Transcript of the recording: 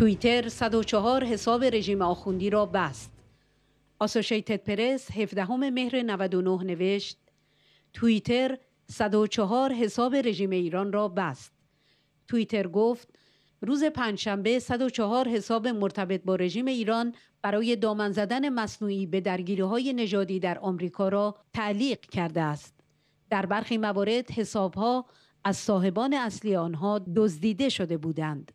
توییتر 104 حساب رژیم آخوندی را بست. آسوشیتد پرس 17 مهر 99 نوشت توییتر 104 حساب رژیم ایران را بست. توییتر گفت روز پنجشنبه 104 حساب مرتبط با رژیم ایران برای دامن زدن مصنوعی به درگیری های نژادی در آمریکا را تعلیق کرده است. در برخی موارد حسابها از صاحبان اصلی آنها دزدیده شده بودند.